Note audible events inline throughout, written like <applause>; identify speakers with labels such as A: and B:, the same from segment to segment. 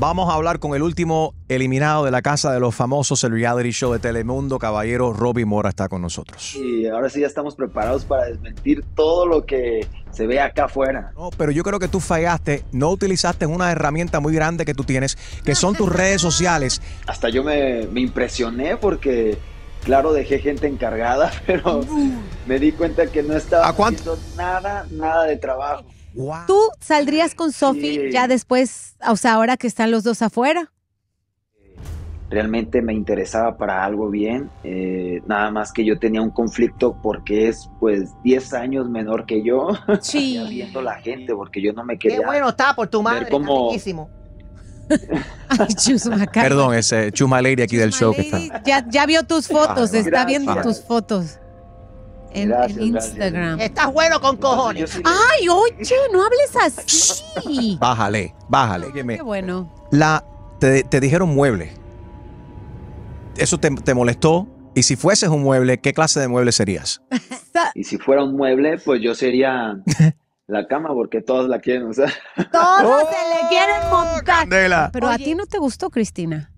A: Vamos a hablar con el último eliminado de la casa de los famosos, el reality show de Telemundo, caballero Robbie Mora está con nosotros.
B: Y ahora sí ya estamos preparados para desmentir todo lo que se ve acá afuera. No,
A: pero yo creo que tú fallaste, no utilizaste una herramienta muy grande que tú tienes, que son tus redes sociales.
B: <laughs> Hasta yo me, me impresioné porque, claro, dejé gente encargada, <laughs> pero uh. me di cuenta que no estaba haciendo nada, nada de trabajo.
C: ¿Tú saldrías con Sofi ya después, o sea, ahora que están los dos afuera?
B: Realmente me interesaba para algo bien, eh, nada más que yo tenía un conflicto porque es pues 10 años menor que yo, <laughs> sí. viendo la gente, porque yo no me quería... Qué bueno está por tu madre, como...
C: <laughs> Perdón,
A: ese Chuma Lady aquí del show que está.
C: Ya, ya, vio tus fotos, está viendo tus fotos en, Instagram. Estás bueno con cojones. Ay, oye, no hables así.
A: <laughs> bájale, bájale. Qué bueno. La, te, dijeron mueble. ¿Eso te, molestó? Y si fueses un mueble, ¿qué clase de mueble serías?
B: <laughs> y si fuera un mueble, pues yo sería la cama porque todos la quieren <laughs> Todos
C: ¡Oh! se le quieren montar. Pero a ti no te gustó, Cristina.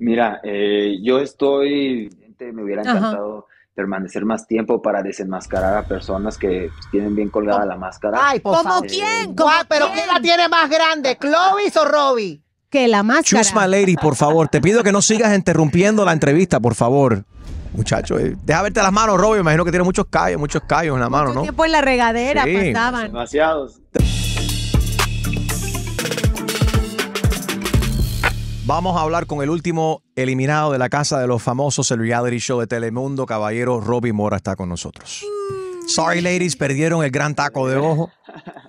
B: Mira, eh, yo estoy, me hubiera encantado permanecer más tiempo para desenmascarar a personas
A: que pues, tienen bien colgada la máscara. Ay,
C: pues, ¿Cómo quién? ¿Pero quién? la tiene más grande, Clovis o Robbie? Que la máscara. Chusma Lady,
A: por favor, te pido que no sigas interrumpiendo la entrevista, por favor. Muchacho, eh, deja verte las manos, Robbie. Imagino que tiene muchos callos, muchos callos en la mano, ¿no? tiempo
C: en la regadera pasaban. Demasiados.
A: Vamos a hablar con el último eliminado de la casa de los famosos, el reality show de Telemundo, caballero Robbie Mora está con nosotros. Sorry ladies, perdieron el gran taco de ojo.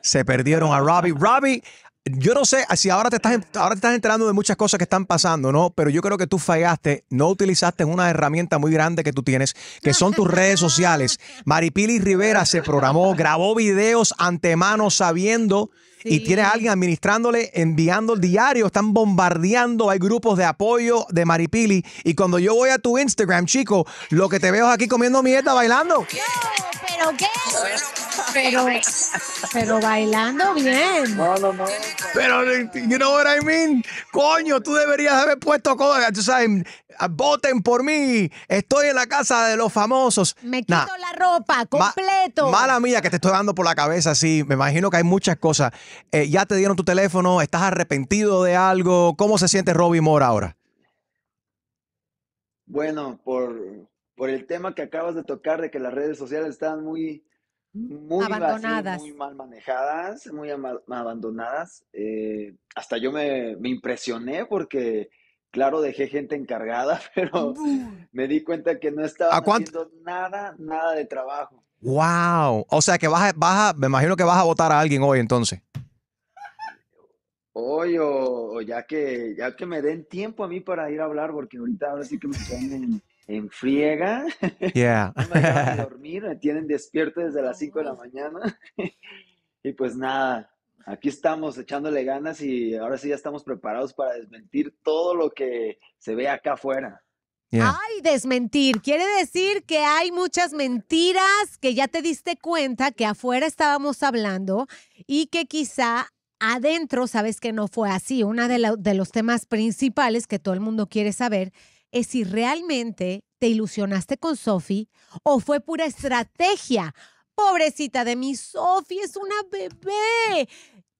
A: Se perdieron a Robbie. Robbie, yo no sé si ahora te estás ahora te estás enterando de muchas cosas que están pasando, ¿no? Pero yo creo que tú fallaste, no utilizaste una herramienta muy grande que tú tienes, que son tus redes sociales. Maripili Rivera se programó, grabó videos antemano sabiendo y tiene a alguien administrándole, enviando el diario, están bombardeando, hay grupos de apoyo de Maripili. Y cuando yo voy a tu Instagram, chico, lo que te veo es aquí comiendo mierda, bailando.
C: pero qué pero, pero bailando bien. No, no, no. Pero,
A: you know what I mean? Coño, tú deberías haber puesto cosas. Tú sabes, voten por mí. Estoy en la casa de los famosos. Me quito la
C: ropa completo. mala
A: mía que te estoy dando por la cabeza, así. Me imagino que hay muchas cosas. Eh, ya te dieron tu teléfono, estás arrepentido de algo. ¿Cómo se siente Robbie Moore ahora?
B: Bueno, por, por el tema que acabas de tocar de que las redes sociales están muy
C: muy abandonadas. muy mal
B: manejadas, muy abandonadas. Eh, hasta yo me, impresioné porque, claro, dejé gente encargada, <laughs> pero me di cuenta que no estaba haciendo nada, nada de trabajo.
A: ¡Wow! O sea que vas me imagino que vas a votar a alguien hoy entonces.
B: Hoy o, ya que ya que me den tiempo a mí para ir a hablar, porque ahorita ahora sí que me están en friega.
A: no me dejan de
B: dormir, me tienen despierto desde las 5 de la mañana. <laughs> y pues nada, aquí estamos echándole ganas y ahora sí ya estamos preparados para desmentir todo lo que se ve acá afuera.
C: Ay, desmentir. Quiere decir que hay muchas mentiras que ya te diste cuenta que afuera estábamos hablando y que quizá adentro sabes que no fue así. Uno de, de, los temas principales que todo el mundo quiere saber es si realmente te ilusionaste con Sofi o fue pura estrategia. Pobrecita de mi, Sofi es una bebé.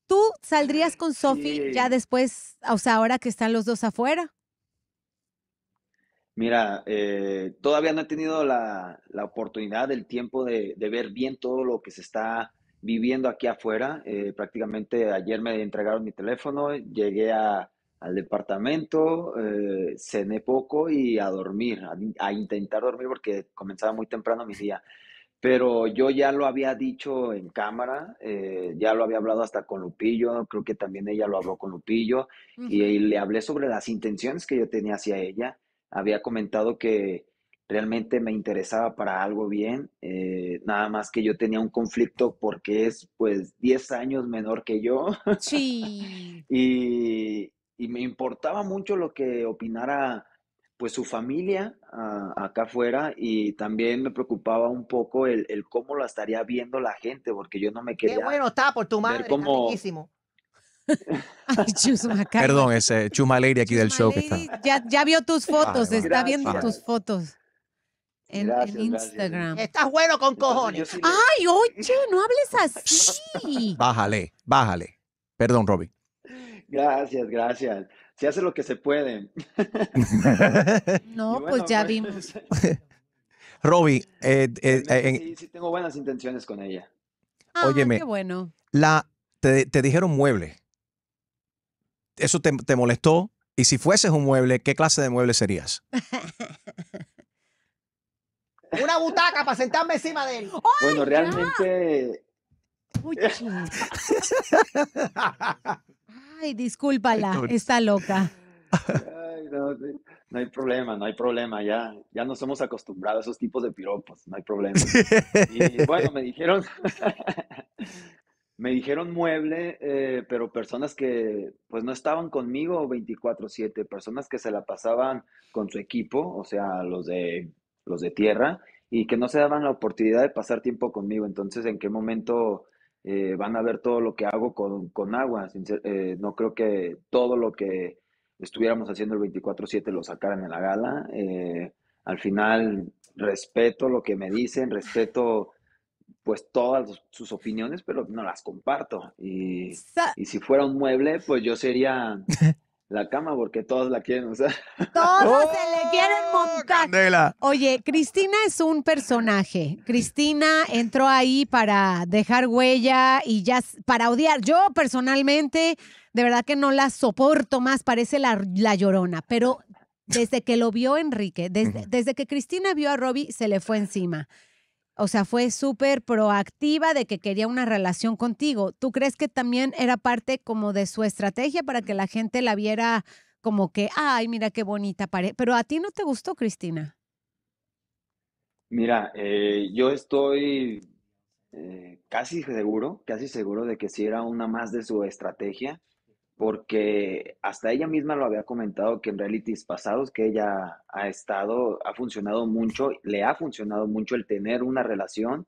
C: ¿Tú saldrías con Sofi ya después, o sea, ahora que están los dos afuera?
B: Mira, eh, todavía no he tenido la, oportunidad, el tiempo de, ver bien todo lo que se está viviendo aquí afuera. Eh, prácticamente ayer me entregaron mi teléfono, llegué a, al departamento, eh, cené poco y a dormir, a, intentar dormir porque comenzaba muy temprano mi día. Pero yo ya lo había dicho en cámara, eh, ya lo había hablado hasta con Lupillo, creo que también ella lo habló con Lupillo, y, le hablé sobre las intenciones que yo tenía hacia ella. Había comentado que realmente me interesaba para algo bien, eh, nada más que yo tenía un conflicto porque es pues 10 años menor que yo. Sí. <laughs> y, y me importaba mucho lo que opinara pues su familia ah, acá afuera y también me preocupaba un poco el, cómo lo estaría viendo la gente porque yo no me quería Qué bueno está por tu madre, <laughs>
C: <laughs> Perdón,
A: ese Chumaleri aquí del show. Que
C: Ya, ya, vio tus fotos, está viendo tus fotos en, Instagram. Estás bueno con cojones. Ay, oye, <laughs> no hables así.
A: bájale, bájale. Perdón, Robin.
B: Gracias, gracias. Se hace lo que se puede. <laughs>
C: no, pues ya vimos. Pues,
A: <laughs> Robbie, eh, eh, sí, tengo buenas intenciones con ella.
C: Óyeme, qué bueno.
A: La, te, te, dijeron mueble. ¿Eso te, molestó? Y si fueses un mueble, ¿qué clase de mueble serías? <laughs>
C: Una butaca para sentarme encima de él. Bueno, realmente... Ay, discúlpala, está loca.
B: no, hay problema, no hay problema, ya, ya nos hemos acostumbrado a esos tipos de piropos, no hay problema. Y bueno, me dijeron, <laughs> me dijeron mueble, eh, pero personas que pues no estaban conmigo 24/7, personas que se la pasaban con su equipo, o sea, los de, los de tierra, y que no se daban la oportunidad de pasar tiempo conmigo. Entonces, ¿en qué momento eh, van a ver todo lo que hago con, con agua. Eh, no creo que todo lo que estuviéramos haciendo el 24-7 lo sacaran en la gala. Eh, al final, respeto lo que me dicen, respeto pues todas sus opiniones, pero no las comparto. Y, y si fuera un mueble, pues yo sería <laughs> la cama porque todos la quieren sea...
C: <laughs> Todos ¡Oh! se le quieren montar. Oye, Cristina es un personaje. Cristina entró ahí para dejar huella y ya para odiar. Yo personalmente, de verdad que no la soporto más, parece la, llorona, pero desde que lo vio Enrique, desde, desde que Cristina vio a Robbie, se le fue encima o sea, fue súper proactiva de que quería una relación contigo. ¿Tú crees que también era parte como de su estrategia para que la gente la viera como que, ay, mira qué bonita pared. Pero a ti no te gustó, Cristina.
B: Mira, eh, yo estoy eh, casi seguro, casi seguro de que sí era una más de su estrategia porque hasta ella misma lo había comentado que en realities pasados que ella ha estado, ha funcionado mucho, le ha funcionado mucho el tener una relación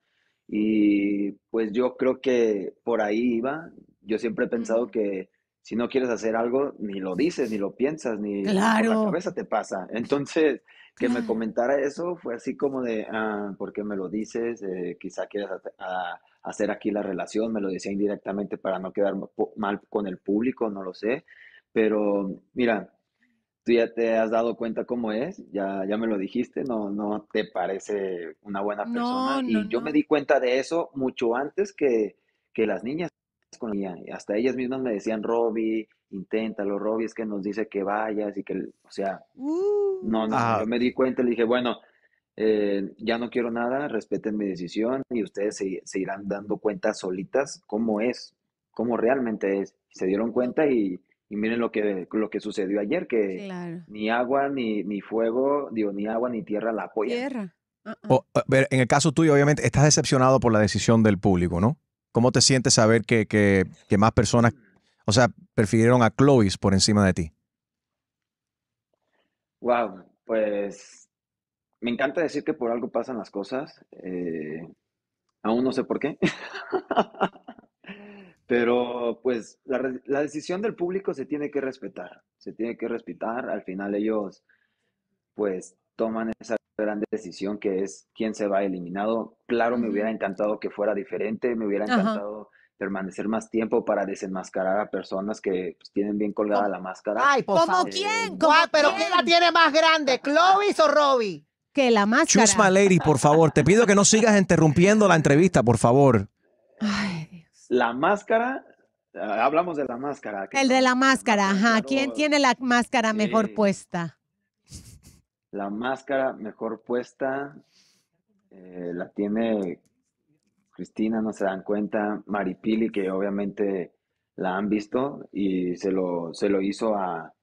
B: y pues yo creo que por ahí iba. Yo siempre he pensado que si no quieres hacer algo, ni lo dices, ni lo piensas, ni la cabeza te pasa. Entonces, que me comentara eso fue así como de, ah, ¿por qué me lo dices? Eh, quizá quieres hacer aquí la relación, me lo decía indirectamente para no quedar mal con el público, no lo sé. Pero mira, tú ya te has dado cuenta cómo es, ya, ya me lo dijiste, no, no te parece una buena persona. y yo me di cuenta de eso mucho antes que las niñas con ella. Hasta ellas mismas me decían, Robbie, inténtalo, Robbie, es que nos dice que vayas y que, o sea, no, no, ah. yo me di cuenta, y le dije, bueno, eh, ya no quiero nada, respeten mi decisión y ustedes se, irán dando cuenta solitas cómo es, cómo realmente es. Se dieron cuenta y, miren lo que, lo que sucedió ayer, que ni agua, ni, ni fuego, digo, ni agua, ni tierra la apoya Tierra. Uh,
A: uh. en el caso tuyo, obviamente, estás decepcionado por la decisión del público, ¿no? ¿Cómo te sientes saber que, que, más personas, o sea, prefirieron a Clovis por encima de ti?
B: Wow, pues me encanta decir que por algo pasan las cosas. Eh, aún no sé por qué. <laughs> Pero pues la, la, decisión del público se tiene que respetar. Se tiene que respetar. Al final ellos pues toman esa gran decisión que es quién se va eliminado. Claro, me hubiera encantado que fuera diferente, me hubiera encantado permanecer más tiempo para desenmascarar a personas que pues,
A: tienen bien colgada la máscara.
C: Ay, pues, ¿Cómo quién? ¿Pero quién la tiene más grande, Clovis o Robbie? Que la máscara. Chusma Lady, por
A: favor, te pido que no sigas interrumpiendo la entrevista, por favor.
C: Ay, Dios.
B: La máscara ah, Hablamos de la máscara.
C: El de la máscara, ajá. ¿Quién tiene la máscara mejor puesta?
B: La máscara mejor puesta eh, la tiene Cristina, no se dan cuenta, Maripili, que obviamente la han visto y se lo, se lo hizo a,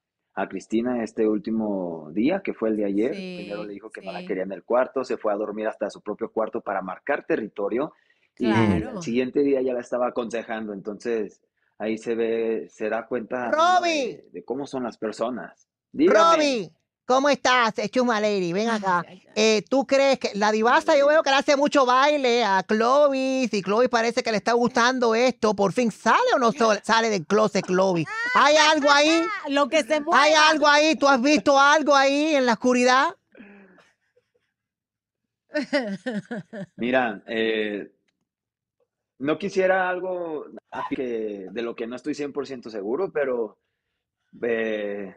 B: Cristina este último día, que fue el de ayer. Primero le dijo que no la quería en el cuarto, se fue a dormir hasta su propio cuarto para marcar territorio. Y el siguiente día ya la estaba aconsejando. Entonces, ahí se ve, se da cuenta de, de, cómo son las personas. Dígame.
C: ¿Cómo estás? Chuma Lady, ven acá. Eh, ¿Tú crees que la divasa, yo veo que le hace mucho baile a Clovis y Clovis parece que le está gustando esto? ¿Por fin sale o no sale del closet Clovis? ¿Hay algo ahí? Lo que se ¿Hay algo ahí? ¿Tú has visto algo ahí en la oscuridad?
B: Mira, eh, no quisiera algo de lo que no estoy 100% seguro, pero eh,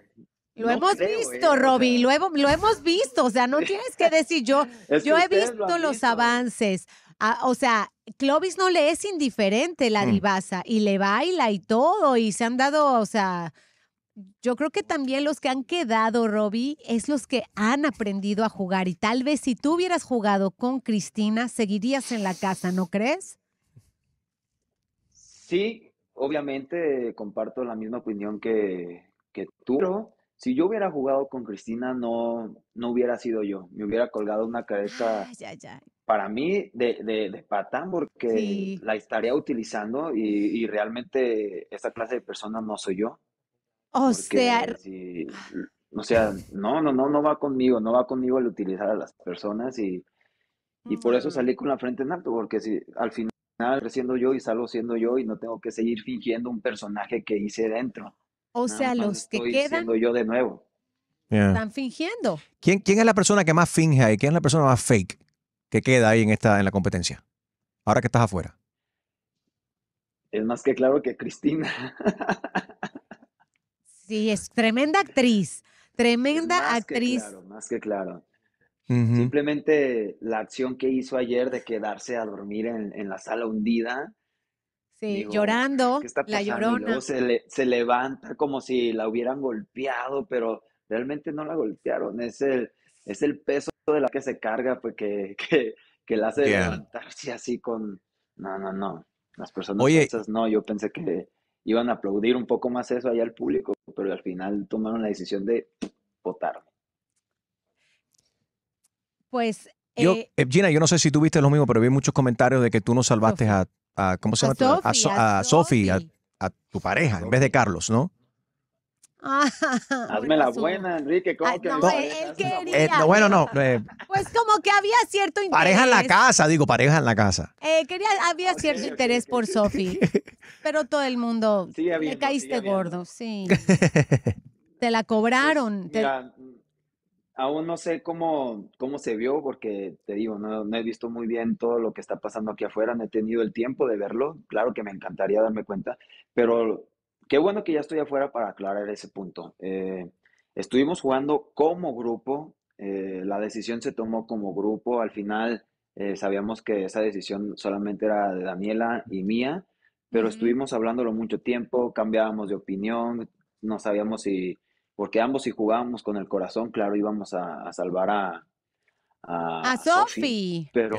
C: ¿eh? Lo hemos visto, eh, lo, hemos visto, o sea, no tienes que decir yo, <laughs> yo he visto los avances. Ah, o sea, Clovis no le es indiferente la mm. divasa y le baila y todo y se han dado, o sea, yo creo que también los que han quedado, Robbie, es los que han aprendido a jugar y tal vez si tú hubieras jugado con Cristina, seguirías en la casa, ¿no crees?
B: Sí, obviamente comparto la misma opinión que, que tú, pero si yo hubiera jugado con Cristina, no, no hubiera sido yo. Me hubiera colgado una cabeza ah, para mí de, de, de patán porque la estaría utilizando y, realmente esta clase de persona no soy yo.
C: O sea...
B: o sea, no, no, no, no va conmigo, no va conmigo el utilizar a las personas y, y por eso mm. salí con la frente en alto, porque si al final siendo yo y salgo siendo yo y no tengo que seguir fingiendo un personaje que hice dentro.
C: O sea, los que quedan.
B: yo de nuevo.
A: Están
C: fingiendo.
A: ¿Quién, ¿Quién es la persona que más finge ahí? ¿Quién es la persona más fake que queda ahí en, esta, en la competencia? Ahora que estás afuera.
B: Es más que claro que Cristina.
C: sí, es tremenda actriz. Tremenda actriz.
B: más que claro. Simplemente la acción que hizo ayer de quedarse a dormir en, en la sala hundida Sí, llorando, la llorona. se, levanta como si la hubieran golpeado, pero realmente no la golpearon. Es el, es el peso de la que se carga pues, que, <laughs> que, la hace levantarse así con... No, no, no. Las personas Oye. no. Yo pensé que iban a aplaudir un poco más eso allá al público, pero al final tomaron la decisión de votar.
C: Pues... yo, eh
A: eh, Gina, yo no sé si tuviste lo mismo, pero vi muchos comentarios de que tú no salvaste a ¿cómo se llama? Sophie, a, Sofi, a, tu pareja, en vez de Carlos, ¿no?
C: Ah, <laughs> Hazme la buena,
B: Enrique. ¿cómo ah, que
A: no, él
C: quería. Eh, bueno, no. <laughs> Eh, pues como que había cierto interés. Pareja en la casa,
A: digo, pareja en la casa.
C: Eh, había cierto interés por Sofi. <laughs> Pero todo el mundo, le caíste gordo, sí. Te la cobraron. Pues,
B: aún no sé cómo, cómo se vio, porque te digo, no, he visto muy bien todo lo que está pasando aquí afuera, no he tenido el tiempo de verlo, claro que me encantaría darme cuenta, pero qué bueno que ya estoy afuera para aclarar ese punto. Eh, estuvimos jugando como grupo, eh, la decisión se tomó como grupo, al final eh, sabíamos que esa decisión solamente era de Daniela y mía, pero estuvimos hablándolo mucho tiempo, cambiábamos de opinión, no sabíamos si porque ambos si jugábamos con el corazón, claro, íbamos a, salvar a, a, a Sofi. Pero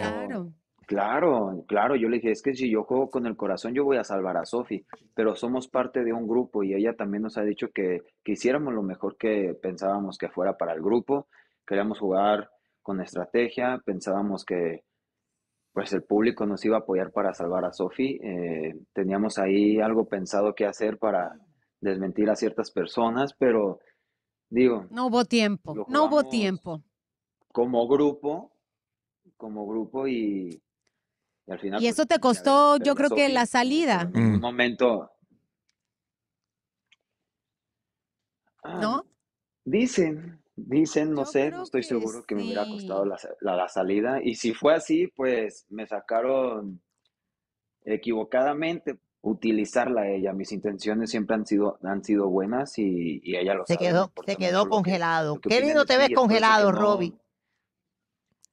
B: claro. claro. yo le dije, es que si yo juego con el corazón, yo voy a salvar a Sofi, pero somos parte de un grupo y ella también nos ha dicho que, que hiciéramos lo mejor que pensábamos que fuera para el grupo, queríamos jugar con estrategia, pensábamos que pues el público nos iba a apoyar para salvar a Sofi, eh, teníamos ahí algo pensado que hacer para desmentir a ciertas personas, pero digo...
C: No hubo tiempo, no hubo tiempo.
B: Como grupo, como grupo y, al final... Y pues, eso
C: te costó, yo creo que la salida. Un
B: mm. momento. ¿No? Ah, dicen, Dicen, no sé, no estoy seguro que me hubiera costado la, salida. Y si fue así, pues me sacaron equivocadamente, utilizarla ella. Mis intenciones siempre han sido, han sido buenas y, ella lo se sabe, Quedó,
C: se quedó congelado. Qué lindo te ves congelado, Robbie.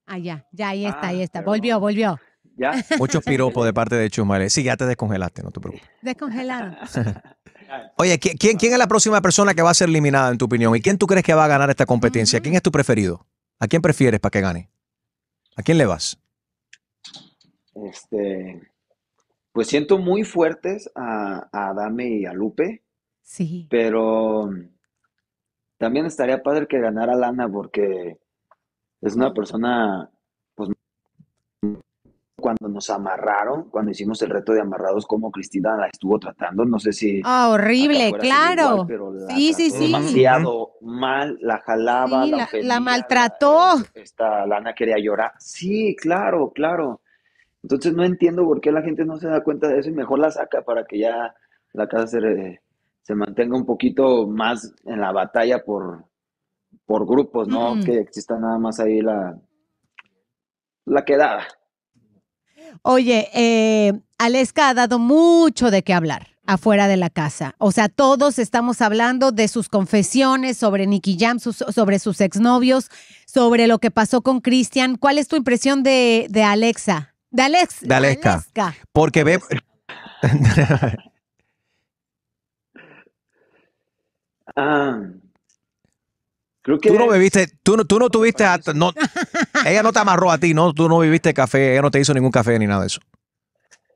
C: allá ah, ya, ahí está, ah, ahí está. Volvió, volvió. ¿Ya? <laughs> Muchos piropos
A: de parte de Chumale. Sí, ya te descongelaste, no te preocupes.
C: <laughs> descongelado
A: <laughs> Oye, ¿quién, es la próxima persona que va a ser eliminada en tu opinión? ¿Y quién tú crees que va a ganar esta competencia? ¿Quién es tu preferido? ¿A quién prefieres para que gane? ¿A quién le vas?
B: Este, pues siento muy fuertes a, a Adame y a Lupe. Sí. Pero mm, también estaría padre que ganara Lana porque es una persona, pues, cuando nos amarraron, cuando hicimos el reto de amarrados, como Cristina la estuvo tratando, no sé si... Ah, horrible, claro.
C: sí, sí, sí. Demasiado
B: mal, la jalaba, la,
C: maltrató.
B: esta Lana quería llorar. Sí, claro, claro. Entonces no entiendo por qué la gente no se da cuenta de eso y mejor la saca para que ya la casa se, mantenga un poquito más en la batalla por, por grupos, ¿no? Que exista nada más ahí la, la quedada.
C: Oye, eh, Aleska ha dado mucho de qué hablar afuera de la casa. O sea, todos estamos hablando de sus confesiones sobre Nicky Jam, sobre sus exnovios, sobre lo que pasó con Cristian. ¿Cuál es tu impresión de, de Alexa? Dale,
A: Dalesca. Porque ve. <laughs> Ah, creo que tú no bebiste, tú no, tú no tuviste ella no te amarró a ti, no, tú no viviste café, ella no te hizo ningún café ni nada de eso.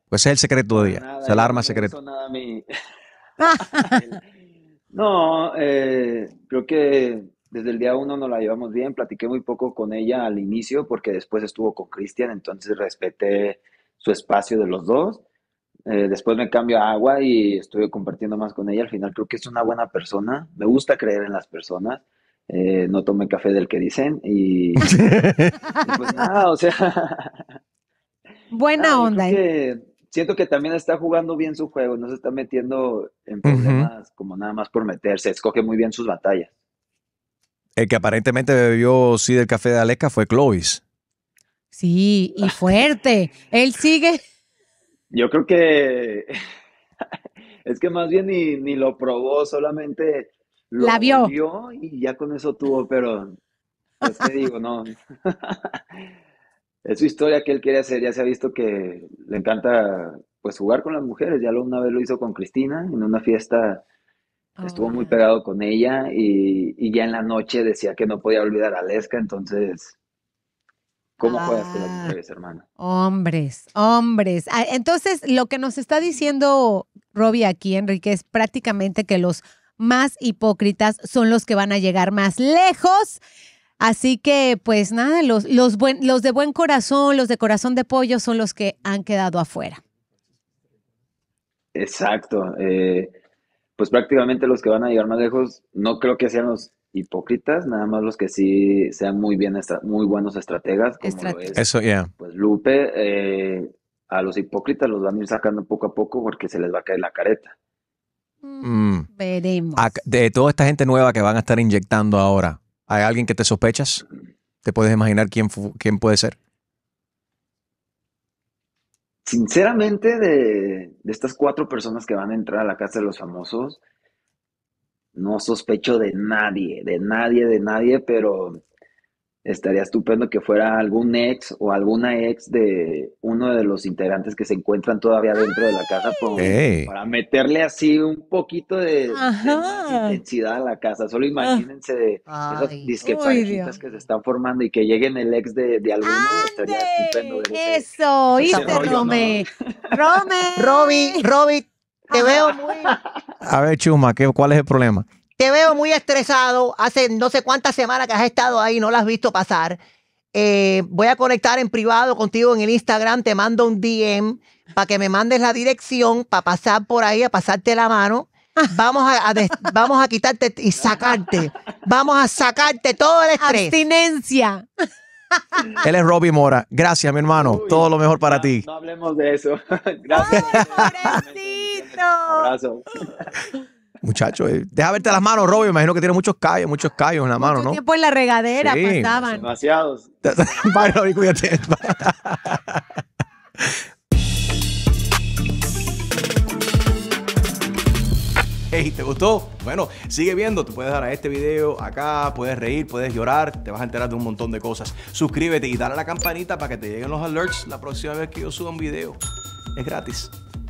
A: Pues es el secreto de ella, es el arma secreta.
B: <laughs> No, eh, creo que desde el día uno no la llevamos bien, platiqué muy poco con ella al inicio porque después estuvo con Cristian, entonces respeté su espacio de los dos. Eh, después me cambio a agua y estuve compartiendo más con ella. Al final creo que es una buena persona, me gusta creer en las personas. Eh, no tomé café del que dicen y, <laughs> pues nada, o sea. <laughs>
C: Buena onda.
B: siento que también está jugando bien su juego, no se está metiendo en
A: problemas
B: como nada más por meterse, escoge muy bien sus batallas.
A: El que aparentemente bebió sí del café de Aleca
C: fue Clovis. Sí, y fuerte. Él sigue.
B: Yo creo que <laughs> es que más bien ni, lo probó, solamente lo vio. y ya con eso tuvo, pero es pues, que digo, no. <laughs> es su historia que él quiere hacer, ya se ha visto que le encanta pues jugar con las mujeres, ya lo, una vez lo hizo con Cristina en una fiesta Estuvo muy ah. pegado con ella y, ya en la noche decía que no podía olvidar a Leska, entonces, ¿cómo ah, juegas con las ah. hermana?
C: Hombres, hombres. Ah, entonces, lo que nos está diciendo Robbie aquí, Enrique, es prácticamente que los más hipócritas son los que van a llegar más lejos. Así que, pues nada, los, los, los de buen corazón, los de corazón de pollo son los que han quedado afuera.
B: Exacto. Eh, pues prácticamente los que van a llegar más lejos, no creo que sean los hipócritas, nada más los que sí sean muy bien, muy buenos estrategas. Como
A: es, Eso,
C: Pues
B: Lupe, eh, a los hipócritas los van a ir sacando poco a poco porque se les va a caer la careta.
A: Mm. Mm. Veremos. de toda esta gente nueva que van a estar inyectando ahora, ¿hay alguien que te sospechas? ¿Te puedes imaginar quién, quién puede ser?
B: sinceramente, de, estas cuatro personas que van a entrar a la casa de los famosos, no sospecho de nadie, de nadie, de nadie, pero Estaría estupendo que fuera algún ex o alguna ex de uno de los integrantes que se encuentran todavía dentro de la casa para meterle así un poquito de, intensidad a la casa. Solo imagínense esos esas que se están formando y que lleguen el ex de, de alguno. Estaría estupendo.
C: Eso, oíste, Rome. <laughs> Rome. Robbie, te veo muy...
A: A ver, Chuma, ¿cuál es el problema?
C: Te veo muy estresado. Hace no sé cuántas semanas que has estado ahí, no lo has visto pasar. Eh, voy a conectar en privado contigo en el Instagram. Te mando un DM para que me mandes la dirección para pasar por ahí, a pasarte la mano. <laughs> Vamos a, vamos a quitarte y sacarte. Vamos a sacarte todo el estrés. Abstinencia.
A: <laughs> Él es Robbie Mora. Gracias, mi hermano. todo lo mejor para ti. No
B: hablemos de eso. <laughs>
A: Gracias. Ay,
C: abrazo.
A: Muchachos, eh, deja verte las manos, Robo. Imagino que tiene muchos callos, muchos callos en la mano, ¿no? tiempo en
C: la regadera Sí. pasaban. Demasiados.
A: Bye, <laughs> y cuídate. Hey, <laughs> ¿te gustó? Bueno, sigue viendo, te puedes dar a este video acá, puedes reír, puedes llorar, te vas a enterar de un montón de cosas. Suscríbete y dale a la campanita para que te lleguen los alerts la próxima vez que yo suba un video. Es gratis.